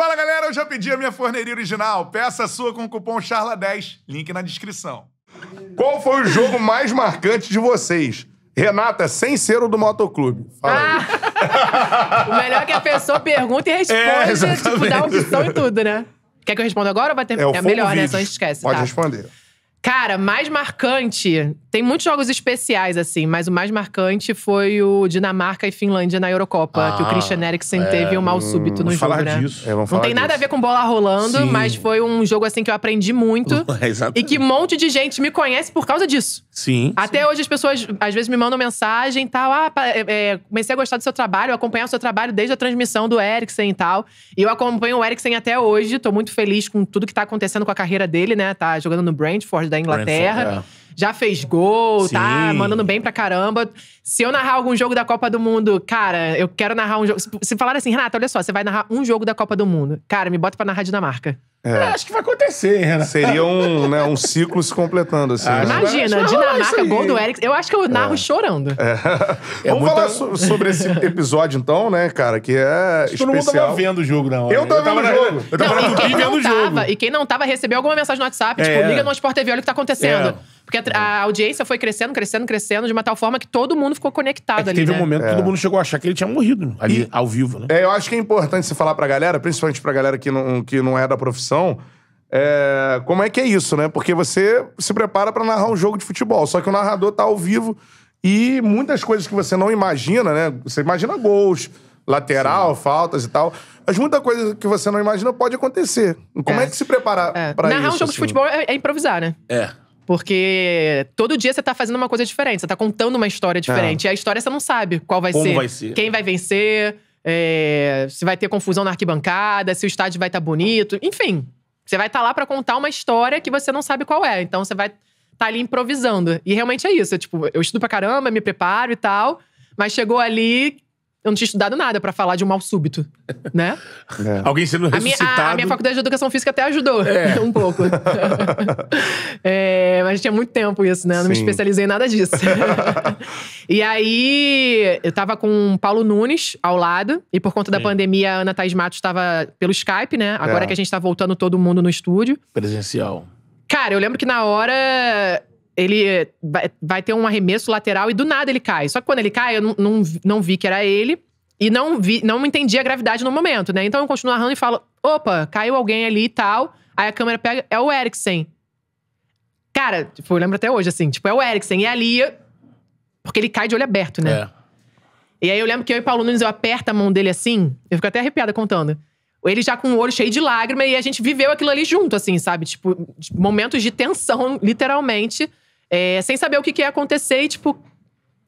Fala galera, eu já pedi a minha forneria original. Peça a sua com o cupom CHARLA10, link na descrição. Qual foi o jogo mais marcante de vocês? Renata, sem ser o do motoclube. Fala ah, o melhor é que a pessoa pergunta e responde, é, tipo, dá opção e tudo, né? Quer que eu responda agora ou vai ter... É, é melhor, né? Só esquece. Pode tá. responder. Cara, mais marcante. Tem muitos jogos especiais, assim, mas o mais marcante foi o Dinamarca e Finlândia na Eurocopa, ah, que o ah, Christian Eriksen é, teve um mal hum, súbito no jogo. Né? É, vamos falar disso. Não tem nada a ver com bola rolando, Sim. mas foi um jogo, assim, que eu aprendi muito. É, e que um monte de gente me conhece por causa disso. Sim. Até sim. hoje as pessoas, às vezes, me mandam mensagem e tal. Ah, é, é, comecei a gostar do seu trabalho, acompanhar o seu trabalho desde a transmissão do Eriksen e tal. E eu acompanho o Eriksen até hoje. Tô muito feliz com tudo que tá acontecendo com a carreira dele, né? Tá jogando no Brentford da Inglaterra. Brentford, é já fez gol, tá Sim. tá mandando bem pra caramba. Se eu narrar algum jogo da Copa do Mundo, cara, eu quero narrar um jogo. Se falaram assim, Renata, olha só, você vai narrar um jogo da Copa do Mundo. Cara, me bota pra narrar Dinamarca. É. é acho que vai acontecer, hein, Renata? Seria um, né, um ciclo se completando, assim. Ah, né? Imagina, Dinamarca, gol do Eric. Eu acho que eu é. narro é. chorando. É. Vamos muita... falar so sobre esse episódio, então, né, cara? Que é acho especial. mundo tava vendo o jogo não Eu né? tava, eu tava vendo o jogo. Eu tava não, e quem não tava, jogo. E quem não tava recebeu alguma mensagem no WhatsApp, tipo, é. liga no Sport TV, olha o que tá acontecendo. Porque a, uhum. a, audiência foi crescendo, crescendo, crescendo, de uma tal forma que todo mundo ficou conectado é ali. Teve né? um momento que é. todo mundo chegou a achar que ele tinha morrido ali, e, ao vivo, né? É, eu acho que é importante você falar pra galera, principalmente pra galera que não, que não é da profissão. É, como é que é isso, né? Porque você se prepara para narrar um jogo de futebol, só que o narrador tá ao vivo e muitas coisas que você não imagina, né? Você imagina gols, lateral, Sim. faltas e tal. Mas muita coisa que você não imagina pode acontecer. Como é, é que se preparar é. para isso? Narrar um jogo assim? de futebol é, é improvisar, né? É. Porque todo dia você tá fazendo uma coisa diferente, você tá contando uma história diferente. É. E a história você não sabe qual vai Como ser. vai ser. Quem vai vencer, é, se vai ter confusão na arquibancada, se o estádio vai estar tá bonito. Enfim, você vai estar tá lá para contar uma história que você não sabe qual é. Então você vai estar tá ali improvisando. E realmente é isso. Eu, tipo, eu estudo pra caramba, me preparo e tal. Mas chegou ali, eu não tinha estudado nada para falar de um mal súbito, né? É. Alguém sendo ressuscitado. A minha, a, a minha, faculdade de educação física até ajudou é. um pouco. é, mas tinha muito tempo isso, né? Eu não me especializei em nada disso. e aí, eu tava com o Paulo Nunes ao lado, e por conta da Sim. pandemia, a Ana Thaís Matos estava pelo Skype, né? Agora é. que a gente tá voltando todo mundo no estúdio. Presencial. Cara, eu lembro que na hora ele é, vai, ter um arremesso lateral e do nada ele cai. Só que quando ele cai, eu não, não, não vi que era ele. E não vi, não entendi a gravidade no momento, né? Então eu continuo narrando e falo: opa, caiu alguém ali e tal. Aí a câmera pega, é o Eriksen. Cara, tipo, eu lembro até hoje, assim, tipo, é o Eriksen. E é ali. Porque ele cai de olho aberto, né? É. E aí eu lembro que eu e Paulo Nunes, eu aperto a mão dele assim, eu fico até arrepiada contando. Ele já com o olho cheio de lágrima e a gente viveu aquilo ali junto, assim, sabe? Tipo, momentos de tensão, literalmente é, sem saber o que, que ia acontecer e, tipo,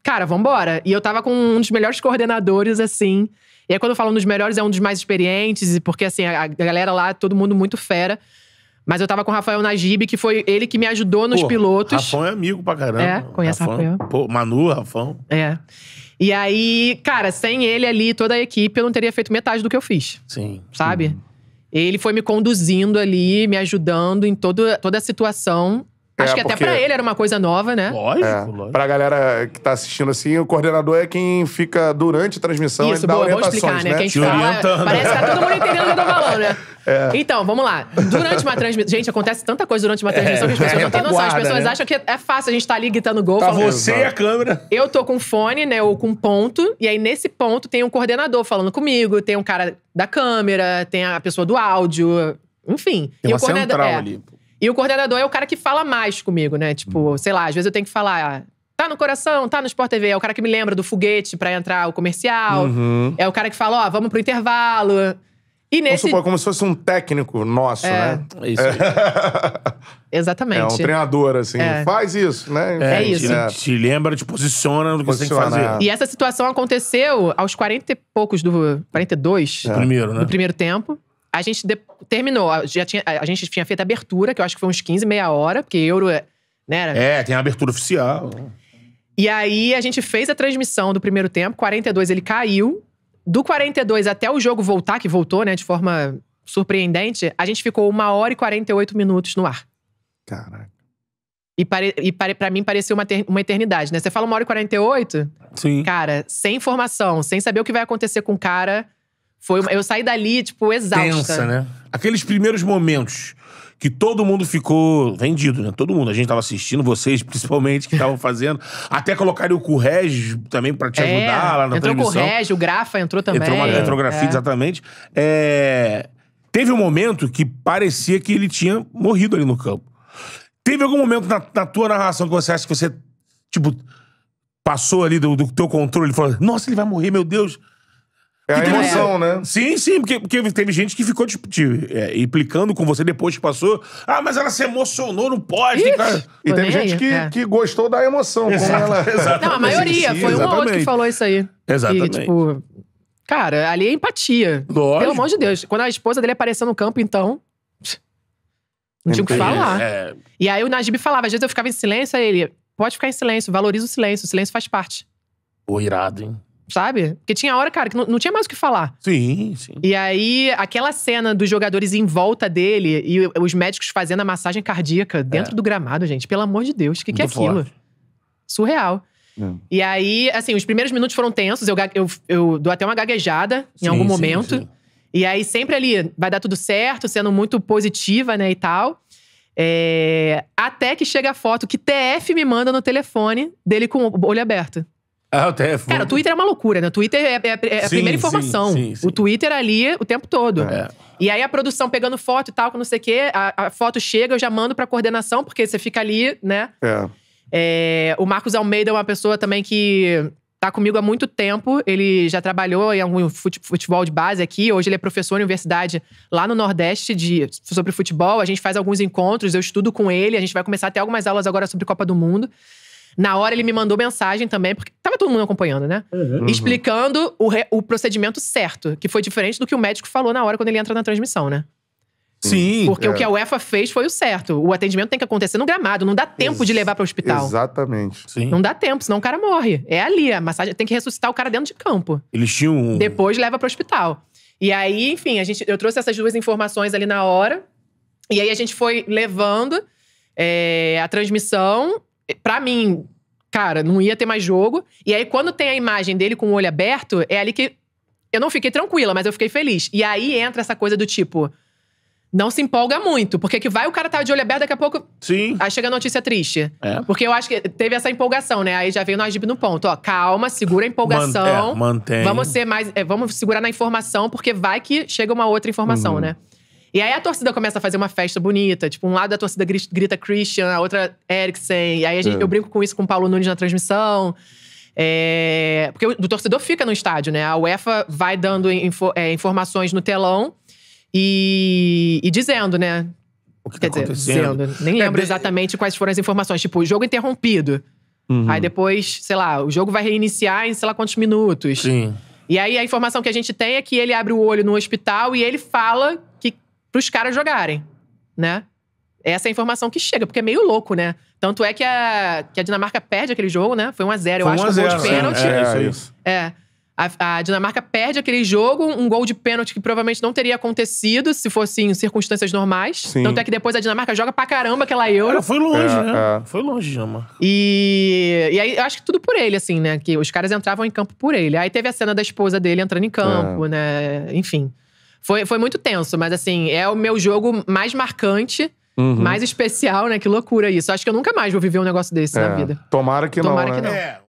cara, vambora. E eu tava com um dos melhores coordenadores, assim. E aí, quando eu falo um dos melhores, é um dos mais experientes, porque, assim, a, a galera lá, todo mundo muito fera. Mas eu tava com o Rafael Najib, que foi ele que me ajudou nos Pô, pilotos. Rafão é amigo pra caramba. É, conhece Rafão. Rafael. Pô, Manu, Rafão. É. E aí, cara, sem ele ali, toda a equipe, eu não teria feito metade do que eu fiz. Sim. Sabe? Sim. Ele foi me conduzindo ali, me ajudando em todo, toda a situação. É, Acho que até pra ele era uma coisa nova, né? Lógico, é. lógico. Pra galera que tá assistindo assim, o coordenador é quem fica durante a transmissão Isso, e dá boa, orientações, explicar, né? né? Quem Te fala, tá- Parece que tá todo mundo entendendo o que eu tô falando, né? É. Então, vamos lá. Durante uma transmissão. Gente, acontece tanta coisa durante uma é, transmissão que as pessoas é não têm noção. As pessoas né? acham que é fácil a gente estar tá ali gritando gol. Tá falando, você e a câmera. Eu tô com fone, né? Ou com ponto. E aí, nesse ponto, tem um coordenador falando comigo, tem um cara da câmera, tem a pessoa do áudio. Enfim. Tem uma e o coordenador. É, ali. E o coordenador é o cara que fala mais comigo, né? Tipo, hum. sei lá, às vezes eu tenho que falar. Ah, tá no coração, tá no Sport TV. É o cara que me lembra do foguete para entrar o comercial. Uhum. É o cara que fala, ó, oh, vamos pro intervalo. E nesse... Vamos supor, como se fosse um técnico nosso, é. né? É isso. Exatamente. É um treinador, assim. É. Faz isso, né? É, é isso. Né? Te, te, lembra, te posiciona no que você tem que fazer. E essa situação aconteceu aos 40 e poucos do. 42? É. Do primeiro, né? Do primeiro tempo. A gente de, terminou. Já tinha, a gente tinha feito a abertura, que eu acho que foi uns 15, meia hora, porque euro é. Né? É, tem a abertura oficial. E aí a gente fez a transmissão do primeiro tempo, 42 ele caiu. Do 42 até o jogo voltar, que voltou, né, de forma surpreendente, a gente ficou uma hora e 48 minutos no ar. Caraca. E, pare, e pare, pra mim pareceu uma, ter, uma eternidade, né? Você fala uma hora e 48? Sim. Cara, sem informação, sem saber o que vai acontecer com o cara foi, eu saí dali, tipo, exausta. Tensa, né? Aqueles primeiros momentos que todo mundo ficou vendido, né? Todo mundo. A gente tava assistindo, vocês principalmente, que estavam fazendo. Até colocaram o Corrégio também para te é, ajudar é, lá na entrou transmissão. Entrou o Corrégio, o Grafa entrou também. Entrou uma eletrografia, é. exatamente. É... Teve um momento que parecia que ele tinha morrido ali no campo. Teve algum momento na, na tua narração que você acha que você, tipo, passou ali do, do teu controle e falou: Nossa, ele vai morrer, meu Deus. É a emoção, né? Sim, sim, porque, porque teve gente que ficou te, tipo, te, é, implicando com você depois que passou. Ah, mas ela se emocionou, não pode. cara. E teve gente que, é. que gostou da emoção. Exato, ela... Exatamente. Não, a maioria. Foi um ou outro que falou isso aí. Exatamente. E, tipo, cara, ali é empatia. Lógico. Pelo amor de Deus. Quando a esposa dele apareceu no campo, então... Não tinha o que falar. É. E aí o Najib falava. Às vezes eu ficava em silêncio, aí ele... Pode ficar em silêncio, valoriza o silêncio. O silêncio faz parte. o irado, hein? sabe? Porque tinha hora, cara, que não, não tinha mais o que falar. Sim, sim. E aí, aquela cena dos jogadores em volta dele e os médicos fazendo a massagem cardíaca dentro é. do gramado, gente, pelo amor de Deus, o que, que é aquilo? Forte. Surreal. É. E aí, assim, os primeiros minutos foram tensos, eu, eu, eu dou até uma gaguejada sim, em algum sim, momento. Sim. E aí, sempre ali, vai dar tudo certo, sendo muito positiva, né, e tal. É... Até que chega a foto que TF me manda no telefone dele com o olho aberto até ah, Cara, o Twitter é uma loucura, né? O Twitter é, é, é a sim, primeira informação. Sim, sim, o Twitter ali o tempo todo. É. E aí a produção pegando foto e tal, com não sei o quê, a, a, foto chega, eu já mando pra coordenação, porque você fica ali, né? É. é o Marcos Almeida é uma pessoa também que tá comigo há muito tempo. Ele já trabalhou em algum futebol de base aqui. Hoje ele é professor na universidade lá no Nordeste de, sobre futebol. A gente faz alguns encontros, eu estudo com ele. A gente vai começar a ter algumas aulas agora sobre Copa do Mundo. Na hora ele me mandou mensagem também, porque tava todo mundo acompanhando, né? Uhum. Explicando o, re, o procedimento certo, que foi diferente do que o médico falou na hora quando ele entra na transmissão, né? Sim. Porque é. o que a UEFA fez foi o certo. O atendimento tem que acontecer no gramado, não dá tempo Ex de levar para o hospital. Exatamente. Sim. Não dá tempo, senão o cara morre. É ali, a massagem tem que ressuscitar o cara dentro de campo. Eles tinham. Um... Depois leva para o hospital. E aí, enfim, a gente, eu trouxe essas duas informações ali na hora. E aí a gente foi levando é, a transmissão é, para mim, cara, não ia ter mais jogo. E aí, quando tem a imagem dele com o olho aberto, é ali que. Eu não fiquei tranquila, mas eu fiquei feliz. E aí entra essa coisa do tipo. Não se empolga muito, porque que vai o cara tá de olho aberto, daqui a pouco. Sim. Aí chega a notícia triste. É. Porque eu acho que teve essa empolgação, né? Aí já veio no Najib no ponto. Ó, calma, segura a empolgação. Man é, mantém. Vamos ser mais. É, vamos segurar na informação, porque vai que chega uma outra informação, uhum. né? E aí a torcida começa a fazer uma festa bonita. Tipo, um lado da torcida grita Christian, a outra Eriksen. E aí gente, é. eu brinco com isso com o Paulo Nunes na transmissão. É, porque o, o, torcedor fica no estádio, né? A UEFA vai dando info, é, informações no telão e, e dizendo, né? O que tá Quer tá dizer, dizendo. Nem é, lembro exatamente quais foram as informações. Tipo, jogo interrompido. Uhum. Aí depois, sei lá, o jogo vai reiniciar em sei lá quantos minutos. Sim. E aí a informação que a gente tem é que ele abre o olho no hospital e ele fala que pros caras jogarem, né? Essa é a informação que chega, porque é meio louco, né? Tanto é que a, que a Dinamarca perde aquele jogo, né? Foi 1 a 0 eu acho, um gol de pênalti. É, é, é isso. É. A, a, Dinamarca perde aquele jogo, um gol de pênalti que provavelmente não teria acontecido se fosse em circunstâncias normais. Sim. Tanto é que depois a Dinamarca joga pra caramba aquela Euro. Cara, foi longe, é, né? É. Foi longe, Dinamarca. E, e aí, eu acho que tudo por ele, assim, né? Que os caras entravam em campo por ele. Aí teve a cena da esposa dele entrando em campo, é. né? Enfim. Foi, foi muito tenso, mas assim, é o meu jogo mais marcante. Uhum. Mais especial, né? Que loucura isso. Acho que eu nunca mais vou viver um negócio desse é. na vida. Tomara que Tomara não. Tomara né? que né? não. É.